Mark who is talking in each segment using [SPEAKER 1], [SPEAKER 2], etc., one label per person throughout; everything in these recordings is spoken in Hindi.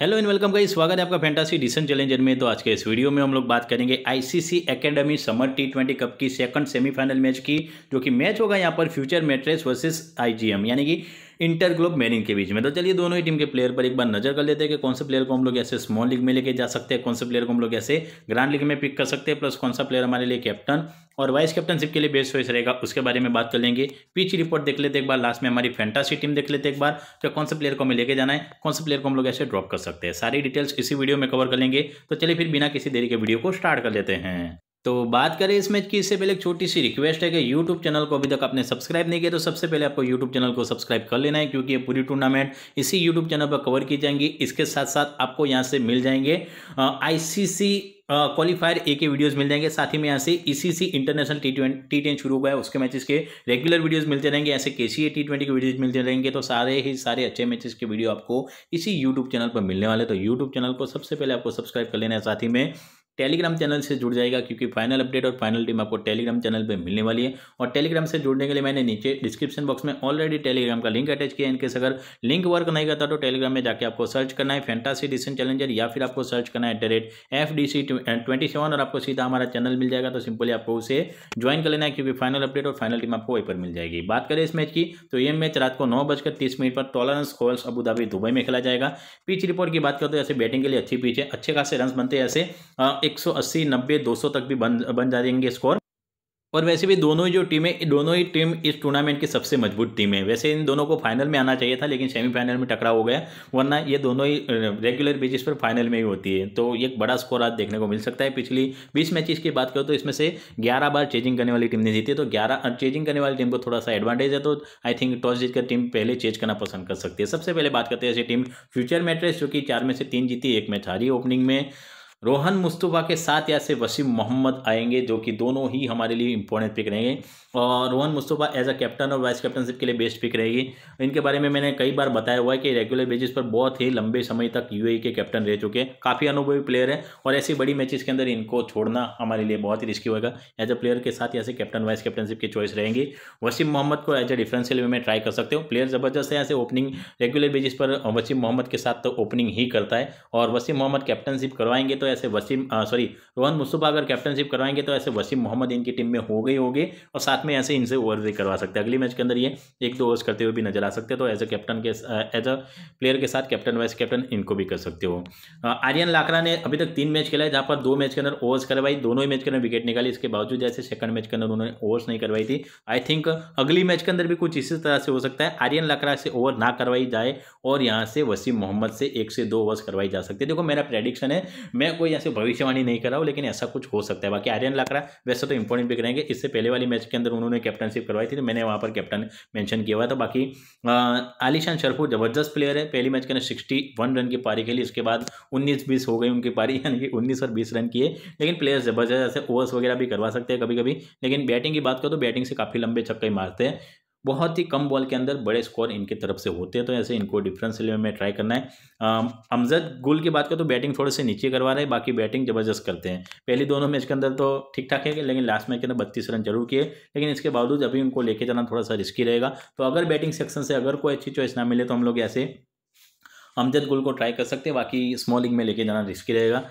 [SPEAKER 1] हेलो एंड वेलकम का स्वागत है आपका फैंटासी डिसन चैलेंजर में तो आज के इस वीडियो में हम लोग बात करेंगे ICC academy summer T twenty cup की सेकंड सेमीफाइनल मैच की जो कि मैच होगा यहाँ पर फ्यूचर मेट्रेस वर्सेस आईजीएम यानी कि इंटर ग्लोब मैनिंग के बीच में तो चलिए दोनों ही टीम के प्लेयर पर एक बार नजर कर लेते हैं कि कौन से प्लेयर को हम लोग ऐसे स्मॉल लीग में लेके जा सकते हैं कौन से प्लेयर को हम लोग ऐसे ग्रांड लीग में पिक कर सकते हैं प्लस कौन सा प्लेयर हमारे लिए कैप्टन और वाइस कैप्टनशिप के लिए बेस्ट चॉइस रहेगा उसके बारे में बात कर लेंगे पिच रिपोर्ट देख लेते एक बार लास्ट में हमारी फैंटासी टीम देख लेते एक बार कि कौन से प्लेयर को हमें लेके जाना है कौन से प्लेयर को हम लोग ऐसे ड्रॉप कर सकते हैं सारी डिटेल्स इसी वीडियो में कवर कर लेंगे तो चलिए फिर बिना किसी देरी के वीडियो को स्टार्ट कर लेते हैं तो बात करें इस मैच की इससे पहले एक छोटी सी रिक्वेस्ट है कि यूट्यूब चैनल को अभी तक आपने सब्सक्राइब नहीं किया तो सबसे पहले आपको यूट्यूब चैनल को सब्सक्राइब कर लेना है क्योंकि ये पूरी टूर्नामेंट इसी यूट्यूब चैनल पर कवर की जाएंगी इसके साथ साथ आपको यहाँ से मिल जाएंगे आईसीसी क्वालिफायर ए के वीडियोस मिल जाएंगे साथ ही में यहाँ से ECC international T twenty T शुरू हुआ है उसके मैचेस के रेगुलर वीडियोस मिलते रहेंगे ऐसे के सी ए टी ट्वेंटी के वीडियोज़ मिलते रहेंगे तो सारे ही सारे अच्छे मैचेस के वीडियो आपको इसी यूट्यूब चैनल पर मिलने वाले तो यूट्यूब चैनल को सबसे पहले आपको सब्सक्राइब कर लेना है साथ ही में टेलीग्राम चैनल से जुड़ जाएगा क्योंकि फाइनल अपडेट और फाइनल टीम आपको टेलीग्राम चैनल पे मिलने वाली है और टेलीग्राम से जुड़ने के लिए मैंने नीचे डिस्क्रिप्शन बॉक्स में ऑलरेडी टेलीग्राम का लिंक अटैच किया है इनकेस अगर लिंक वर्क नहीं करता तो टेलीग्राम में जाकर आपको सर्च करना है फैंटासी डिसन चैलेंजर या फिर आपको सर्च करना है at the rate F D C twenty seven और आपको सीधा हमारा चैनल मिल जाएगा तो सिंपली आपको उसे ज्वाइन कर लेना है क्योंकि फाइनल अपडेट और फाइनल टीम आपको वहीं पर मिल जाएगी बात करें इस मैच की तो ये मैच रात को नौ बजकर तीस मिनट पर टॉलरेंस कॉल्स अबूधाबी दुबई में खेला जाएगा पिच रिपोर्ट की बात करते हैं ऐसे बैटिंग के लिए अच्छी पिच है अच्छे खासे रन बनते हैं ऐसे 180 दो 200 तक भी बन बन जाएंगे स्कोर और वैसे भी दोनों ही जो टीमें दोनों ही टीम इस टूर्नामेंट की सबसे मजबूत टीम है वैसे इन दोनों को फाइनल में आना चाहिए था लेकिन सेमीफाइनल में टकराव हो गया वरना ये दोनों ही रेगुलर बेसिस पर फाइनल में ही होती है तो एक बड़ा स्कोर आज देखने को मिल सकता है पिछली बीस मैचेस की बात करो तो इसमें से ग्यारह बार चेजिंग करने वाली टीम ने जीती तो ग्यारह चेजिंग करने वाली टीम को थोड़ा सा एडवांटेज है तो आई थिंक टॉस जीत टीम पहले चेज करना पसंद कर सकती है सबसे पहले बात करते हैं ऐसी टीम फ्यूचर मैट्रेस जो कि चार में से तीन जीती एक मैच हारी ओपनिंग में रोहन मुस्तफ़ा के साथ या से वसीम मोहम्मद आएंगे जो कि दोनों ही हमारे लिए इंपॉर्टेंट पिक रहेंगे और Rohan Mustafa as a captain और वाइस कैप्टनशिप के लिए बेस्ट पिक रहेगी इनके बारे में मैंने कई बार बताया हुआ है कि रेगुलर बेसिस पर बहुत ही लंबे समय तक यूएई के कैप्टन रह चुके हैं काफ़ी अनुभवी प्लेयर है और ऐसी बड़ी मैचेस के अंदर इनको छोड़ना हमारे लिए बहुत ही रिस्की होगा एज अ प्लेयर के साथ से कैप्टन वाइस कैप्टनशिप की चॉइस रहेंगी वसीम मोहम्मद को एज अ डिफरेंशियल वे में ट्राई कर सकते हो प्लेयर ज़बरदस्त है ऐसे ओपनिंग रेगुलर बेसिस पर वसीम मोहम्मद के साथ तो ओपनिंग ही करता है और वसीम मोहम्मद कैप्टनशिप करवाएंगे तो ऐसे वसीम सॉरी रोहन मुस्तफ़ा अगर कैप्टनशिप करवाएंगे तो ऐसे वसीम मोहम्मद इनकी टीम में हो गई होगी और साथ में ऐसे इनसे ओवर भी करवा सकते हैं अगली मैच के अंदर ये एक दो ओवर्स करते हुए भी नजर आ सकते हैं तो एज अ कैप्टन के एज अ प्लेयर के साथ कैप्टन वाइस कैप्टन इनको भी कर सकते हो आर्यन लाकड़ा ने अभी तक तीन मैच खेला है जहाँ पर दो मैच के अंदर ओवर्स करवाई दोनों ही मैच के अंदर विकेट निकाली इसके बावजूद जैसे सेकंड मैच के अंदर उन्होंने ओवर्स नहीं करवाई थी आई थिंक अगली मैच के अंदर भी कुछ इसी तरह से हो सकता है आर्यन लाकड़ा से ओवर ना करवाई जाए और यहाँ से वसीम मोहम्मद से एक से दो ओवर्स करवाई जा सकती है देखो मेरा प्रेडिक्शन है मैं कोई ऐसे भविष्यवाणी नहीं कर रहा हूँ लेकिन ऐसा कुछ हो सकता है बाकी आर्यन लाकरा वैसे तो इंपॉर्टेंट पिक रहेंगे इससे पहले वाली मैच के अंदर उन्होंने कैप्टनशिप करवाई थी तो मैंने वहाँ पर कैप्टन मैंशन किया हुआ था तो बाकी आलिशान शरफू जबरदस्त प्लेयर है पहली मैच के अंदर सिक्सटी वन रन की पारी खेली उसके बाद उन्नीस बीस हो गई उनकी पारी यानी कि उन्नीस और बीस रन किए लेकिन प्लेयर्स जबरदस्त ऐसे ओवर्स वगैरह भी करवा सकते हैं कभी कभी लेकिन बैटिंग की बात करो तो बैटिंग से काफ़ी लंबे छक्के मारते हैं बहुत ही कम बॉल के अंदर बड़े स्कोर इनके तरफ से होते हैं तो ऐसे इनको डिफरेंस लेवल में ट्राई करना है अमजद गुल की बात करें तो बैटिंग थोड़े से नीचे करवा रहे हैं बाकी बैटिंग जबरदस्त करते हैं पहले दोनों मैच के अंदर तो ठीक ठाक है लेकिन लास्ट मैच के अंदर बत्तीस रन जरूर किए लेकिन इसके बावजूद अभी उनको लेके जाना थोड़ा सा रिस्की रहेगा तो अगर बैटिंग सेक्शन से अगर कोई अच्छी चॉइस ना मिले तो हम लोग ऐसे अमजद गुल को ट्राई कर सकते हैं बाकी स्मॉलिंग में लेके जाना रिस्की रहेगा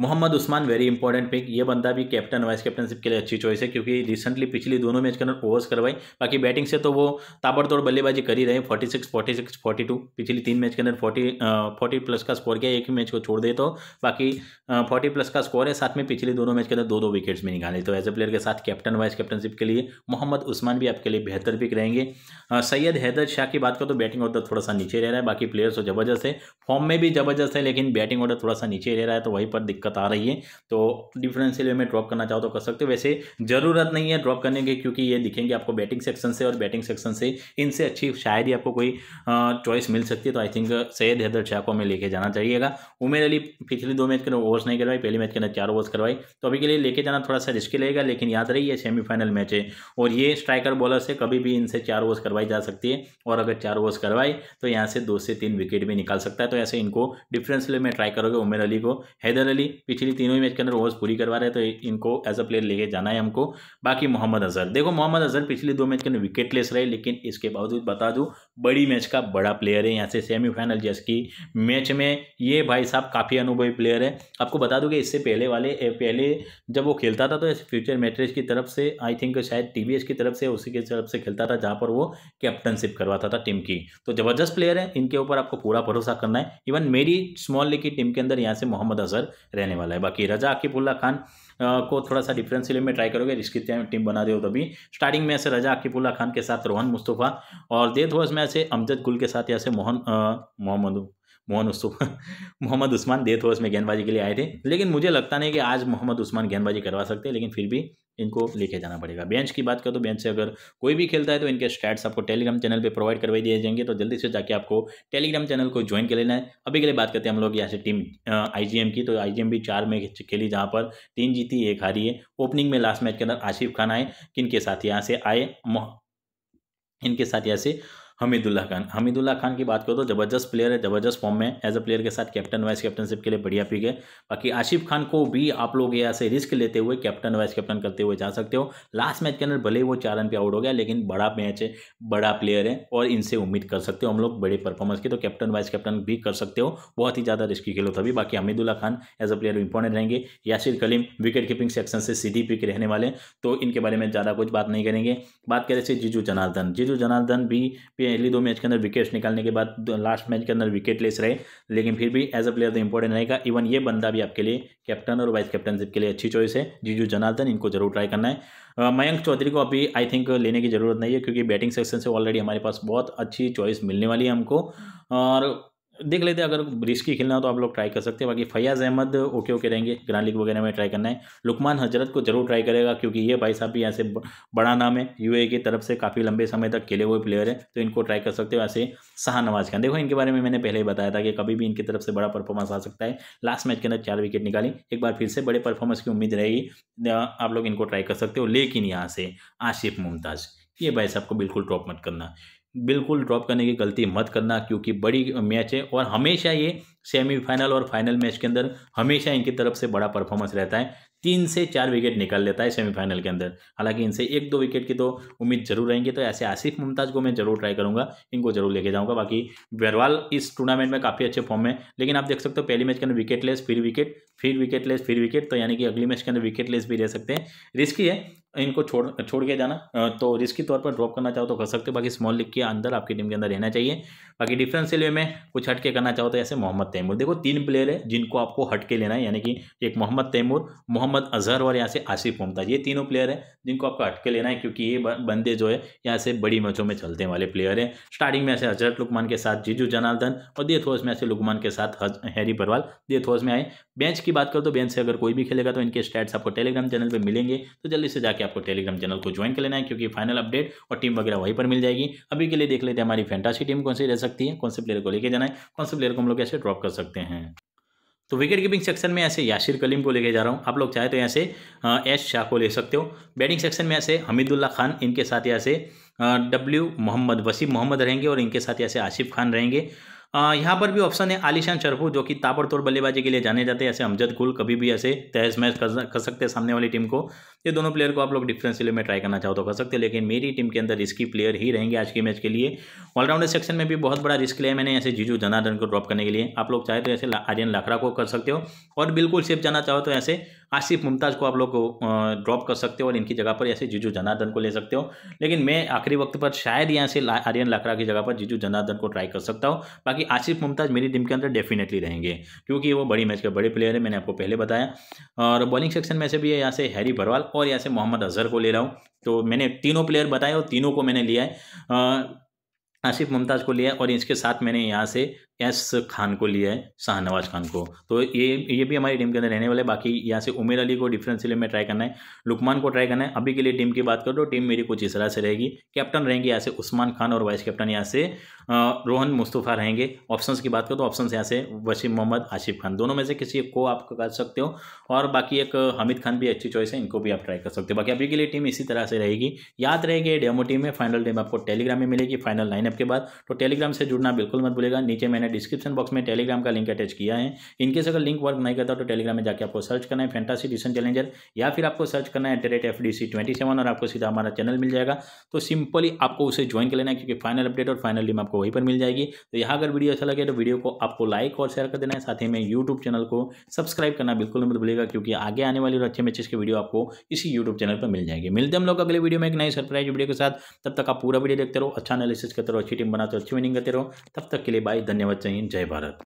[SPEAKER 1] Mohammad Usman very important pick ये बंदा भी कैप्टन वाइस कैप्टनशिप के लिए अच्छी चॉइस है क्योंकि रिसेंटली पिछली दोनों मैच के अंदर ओवर्स करवाई बाकी बैटिंग से तो वो ताबड़तोड़ बल्लेबाजी कर ही रहे forty six forty six forty two पिछली तीन मैच के अंदर फोर्टी फोर्टी प्लस का स्कोर किया एक ही मैच को छोड़ दे तो बाकी फोर्टी प्लस का स्कोर है साथ में पिछले दोनों मैच के अंदर दो दो विकेट्स में निकाले तो एज ए प्लेयर के साथ कैप्टन वाइस कैप्टनशिप के लिए मोहम्मद उस्मान भी आपके लिए बेहतर पिक रहेंगे सैयद हैदर शाह की बात करो तो बैटिंग और थोड़ा सा नीचे रह रहा है बाकी प्लेयर्स तो जबरदस्त है फॉर्म में भी ज़बरदस्त है लेकिन बैटिंग ऑर्डर थोड़ा सा नीचे ले रहा है तो वहीं पर दिक्कत आ रही है तो डिफरेंशियल में ड्रॉप करना चाहो तो कर सकते हो वैसे ज़रूरत नहीं है ड्रॉप करने की क्योंकि ये दिखेंगे आपको बैटिंग सेक्शन से और बैटिंग सेक्शन से इनसे अच्छी शायद ही आपको कोई चॉइस मिल सकती है तो आई थिंक सैयद हैदर शाह को हमें लेके जाना चाहिएगा उमेर अली पिछले दो मैच के ओवर्स नहीं करवाई पहले मैच के अंदर चार ओवर्स करवाई तो अभी के लिए लेके जाना थोड़ा सा रिस्की लगेगा लेकिन याद रही है सेमीफाइनल मैच है और ये स्ट्राइकर बॉलर से कभी भी इनसे चार ओवर्स करवाई जा सकती है और अगर चार ओवर्स करवाई तो यहाँ से दो से तीन विकेट भी निकाल सकता है तो से इनको डिफरेंस प्ले में ट्राई करोगे उमेर अली को हैदर अली पिछली तीनों ही मैच के अंदर ओवर्स पूरी करवा रहे तो इनको एज अ प्लेयर लेके जाना है हमको बाकी मोहम्मद अजहर देखो मोहम्मद अजहर पिछले दो मैच के अंदर विकेट लेस रहे लेकिन इसके बावजूद बता दूँ बड़ी मैच का बड़ा प्लेयर है यहाँ से सेमीफाइनल जैस की मैच में ये भाई साहब काफ़ी अनुभवी प्लेयर है आपको बता दूँ कि इससे पहले वाले पहले जब वो खेलता था तो ऐसे फ्यूचर मैट्रेस की तरफ से आई थिंक शायद टी की तरफ से उसी की तरफ से खेलता था जहाँ पर वो कैप्टनशिप करवाता था टीम की तो ज़बरदस्त प्लेयर है इनके ऊपर आपको पूरा भरोसा करना है इवन मेरी स्मॉल लीग की टीम के अंदर यहाँ से मोहम्मद अजहर रहने वाला है बाकी रजा आकिबुल्ला खान को थोड़ा सा डिफरेंशियल में ट्राई करोगे जिसकी टीम बना रहे हो तभी स्टार्टिंग में ऐसे रजा अकीबुल्ला खान के साथ रोहन मुस्तफ़ा और देथ वॉज में ऐसे अमजद गुल के साथ ऐसे मोहन मोहम्मद मोहन मोहम्मद उस्मान डेथ ओवर्स में गेंदबाजी के लिए आए थे लेकिन मुझे लगता नहीं कि आज मोहम्मद उस्मान गेंदबाजी करवा सकते हैं लेकिन फिर भी इनको लेके जाना पड़ेगा बेंच की बात करो तो बेंच से अगर कोई भी खेलता है तो इनके स्टैट्स आपको टेलीग्राम चैनल पे प्रोवाइड करवाई दिए जाएंगे तो जल्दी से जाके आपको टेलीग्राम चैनल को ज्वाइन कर लेना है अभी के लिए बात करते हैं हम लोग यहाँ से टीम आईजीएम की तो आईजीएम भी चार मैच खेली जहाँ पर तीन जीती एक हारी है ओपनिंग में लास्ट मैच के अंदर आशिफ खान आए किन के साथ यहाँ से आए इनके साथ यहाँ से हमीदुल्ला खान हमीदुल्ला खान की बात करो तो जबरदस्त प्लेयर है जबरदस्त फॉर्म में एज अ प्लेयर के साथ कैप्टन वाइस कैप्टनशिप के लिए बढ़िया पिक है बाकी आशिफ खान को भी आप लोग यहाँ से रिस्क लेते हुए कैप्टन वाइस कैप्टन करते हुए जा सकते हो लास्ट मैच के अंदर भले ही वो चार रन पे आउट हो गया लेकिन बड़ा मैच है बड़ा प्लेयर है और इनसे उम्मीद कर सकते हो हम लोग बड़े परफॉर्मेंस की तो कैप्टन वाइस कैप्टन भी कर सकते हो बहुत ही ज़्यादा रिस्की खेलो तभी बाकी Hamidullah Khan as a player important रहेंगे Yasir Kaleem wicket keeping section से सीधी पिक रहने वाले तो इनके बारे में ज़्यादा कुछ बात नहीं करेंगे बात करें से जीजू जनार्दन जीजू जनार्दन भी पहली दो मैच के अंदर विकेट्स निकालने के बाद लास्ट मैच के अंदर विकेट लेस रहे लेकिन फिर भी एज अ प्लेयर तो इंपॉर्टेंट रहेगा इवन ये बंदा भी आपके लिए कैप्टन और वाइस कैप्टनशिप के लिए अच्छी चॉइस है जीजू जनार्दन इनको जरूर ट्राई करना है मयंक चौधरी को अभी आई थिंक लेने की जरूरत नहीं है क्योंकि बैटिंग सेक्शन से ऑलरेडी हमारे पास बहुत अच्छी चॉइस मिलने वाली है हमको और देख लेते हैं अगर रिस्की खेलना हो तो आप लोग ट्राई कर सकते हैं बाकी फैयाज़ अहमद ओके ओके रहेंगे ग्रांड लीग वगैरह में ट्राई करना है लुकमान हजरत को जरूर ट्राई करेगा क्योंकि ये भाई साहब भी यहाँ से बड़ा नाम है यूए की तरफ से काफ़ी लंबे समय तक खेले हुए प्लेयर है तो इनको ट्राई कर सकते हो ऐसे शाहनवाज नवाज खान देखो इनके बारे में मैंने पहले ही बताया था कि कभी भी इनकी तरफ से बड़ा परफॉर्मेंस आ सकता है लास्ट मैच के अंदर चार विकेट निकाली एक बार फिर से बड़े परफॉर्मेंस की उम्मीद रहेगी आप लोग इनको ट्राई कर सकते हो लेकिन यहाँ से आशिफ़ मुमताज़ ये भाई साहब को बिल्कुल टॉप मत करना बिल्कुल ड्रॉप करने की गलती मत करना क्योंकि बड़ी मैच है और हमेशा ये सेमीफाइनल और फाइनल मैच के अंदर हमेशा इनकी तरफ से बड़ा परफॉर्मेंस रहता है तीन से चार विकेट निकाल लेता है सेमीफाइनल के अंदर हालांकि इनसे एक दो विकेट की तो उम्मीद जरूर रहेंगी तो ऐसे आसिफ मुमताज़ को मैं जरूर ट्राई करूंगा इनको जरूर लेके जाऊंगा बाकी बेरवाल इस टूर्नामेंट में काफ़ी अच्छे फॉर्म में लेकिन आप देख सकते हो पहले मैच के अंदर विकेट लेस फिर विकेट फिर विकेट लेस फिर विकेट तो यानी कि अगली मैच के अंदर विकेट लेस भी रह सकते हैं रिस्की है इनको छोड़ छोड़ के जाना तो रिस्की तौर पर ड्रॉप करना चाहो तो कर सकते हो बाकी स्मॉल लीग के अंदर आपकी टीम के अंदर रहना चाहिए बाकी डिफेंस वे में कुछ हट के करना चाहो तो ऐसे मोहम्मद तैमूर देखो तीन प्लेयर है जिनको आपको हट के लेना है यानी कि एक मोहम्मद तैमूर मोहम्मद अजहर और यहाँ से आसिफ मुमताज ये तीनों प्लेयर हैं जिनको आपको हट के लेना है क्योंकि ये बंदे जो है यहाँ से बड़ी मैचों में चलते वाले प्लेयर हैं स्टार्टिंग में ऐसे हजरत लुकमान के साथ जीजू जनार्दन और देथ हाउस में ऐसे लुकमान के साथ हैरी भरवाल देथ हाउस में आए बेंच की बात करो तो बेंच से अगर कोई भी खेलेगा तो इनके स्टैट्स आपको टेलीग्राम चैनल पर मिलेंगे तो जल्दी से जाकर जाके आपको टेलीग्राम चैनल को ज्वाइन कर लेना है क्योंकि फाइनल अपडेट और टीम वगैरह वहीं पर मिल जाएगी अभी के लिए देख लेते हैं हमारी फैंटासी टीम कौन सी रह सकती है कौन से प्लेयर को लेकर जाना है कौन से प्लेयर को हम लोग ऐसे ड्रॉप कर सकते हैं तो विकेट कीपिंग सेक्शन में ऐसे यासिर कलीम को लेके जा रहा हूँ आप लोग चाहे तो यहाँ से एस शाह को ले सकते हो बैटिंग सेक्शन में ऐसे हमीदुल्ला खान इनके साथ यहाँ से डब्ल्यू मोहम्मद वसीम मोहम्मद रहेंगे और इनके साथ यहाँ से आसिफ खान रहेंगे यहाँ पर भी ऑप्शन है आलिशान शरफू जो कि ताबड़तोड़ बल्लेबाजी के लिए जाने जाते हैं ऐसे अमजद गुल कभी भी ऐसे तहस महस कर सकते हैं सामने वाली टीम को ये दोनों प्लेयर को आप लोग लेवल में ट्राई करना चाहो तो कर सकते हैं लेकिन मेरी टीम के अंदर रिस्की प्लेयर ही रहेंगे आज की मैच के लिए ऑलराउंडर सेक्शन में भी बहुत बड़ा रिस्क लिया मैंने ऐसे जीजू जनार्दन को ड्रॉप करने के लिए आप लोग चाहे तो ऐसे आर्यन लाखड़ा को कर सकते हो और बिल्कुल सेफ जाना चाहो तो ऐसे आसिफ मुमताज़ को आप लोग ड्रॉप कर सकते हो और इनकी जगह पर ऐसे जीजू जनार्दन को ले सकते हो लेकिन मैं आखिरी वक्त पर शायद यहाँ से आर्यन लाखड़ा की जगह पर जीजू जनार्दन को ट्राई कर सकता हूँ बाकी आसिफ मुमताज़ मेरी टीम के अंदर डेफिनेटली रहेंगे क्योंकि वो बड़ी मैच के बड़े प्लेयर है मैंने आपको पहले बताया और बॉलिंग सेक्शन में से भी है यहाँ से हैरी भरवाल और यहाँ से मोहम्मद अजहर को ले रहा हूँ तो मैंने तीनों प्लेयर बताए और तीनों को मैंने लिया है आसिफ मुमताज़ को लिया और इसके साथ मैंने यहाँ से एस खान को लिया है शाहनवाज खान को तो ये ये भी हमारी टीम के अंदर रहने वाले बाकी यहाँ से उमेर अली को डिफरेंसिले में ट्राई करना है लुकमान को ट्राई करना है अभी के लिए टीम की बात करो तो टीम मेरी कुछ इस तरह से रहेगी कैप्टन रहेंगे यहाँ से उस्मान खान और वाइस कैप्टन यहाँ से रोहन मुस्तफ़ा रहेंगे ऑप्शन की बात करो तो ऑप्शन यहाँ से वसीम मोहम्मद आशिफ खान दोनों में से किसी को आप कर सकते हो और बाकी एक हमिद खान भी अच्छी चॉइस है इनको भी आप ट्राई कर सकते हो बाकी अभी के लिए टीम इसी तरह से रहेगी याद रहेगी डेमो टीम में फाइनल टीम आपको टेलीग्राम में मिलेगी फाइनल लाइनअप के बाद तो टेलीग्राम से जुड़ना बिल्कुल मत भूलेगा नीचे मैंने डिस्क्रिप्शन बॉक्स में टेलीग्राम का लिंक अटैच किया है इनकेस अगर लिंक वर्क नहीं करता तो टेलीग्राम में जाकर आपको सर्च करना है फैंटासी डिसन चैलेंजर या फिर आपको सर्च करना है at the F twenty seven और आपको सीधा हमारा चैनल मिल जाएगा तो सिंपली आपको उसे ज्वाइन कर लेना है क्योंकि फाइनल अपडेट और फाइनल लिंक आपको वहीं पर मिल जाएगी तो यहाँ अगर वीडियो अच्छा लगे तो वीडियो को आपको लाइक और शेयर कर देना है साथ ही में यूट्यूब चैनल को सब्सक्राइब करना बिल्कुल मत भूलेगा क्योंकि आगे आने वाली और अच्छे मैचेस की वीडियो आपको इसी यूट्यूब चैनल पर मिल जाएगी मिलते हम लोग अगले वीडियो में एक नई सरप्राइज वीडियो के साथ तब तक आप पूरा वीडियो देखते रहो अच्छा एनालिसिस करते रहो अच्छी टीम बनाते रहो अच्छी विनिंग करते रहो तब तक के लिए बाय धन्यवाद जय हिंद जय भारत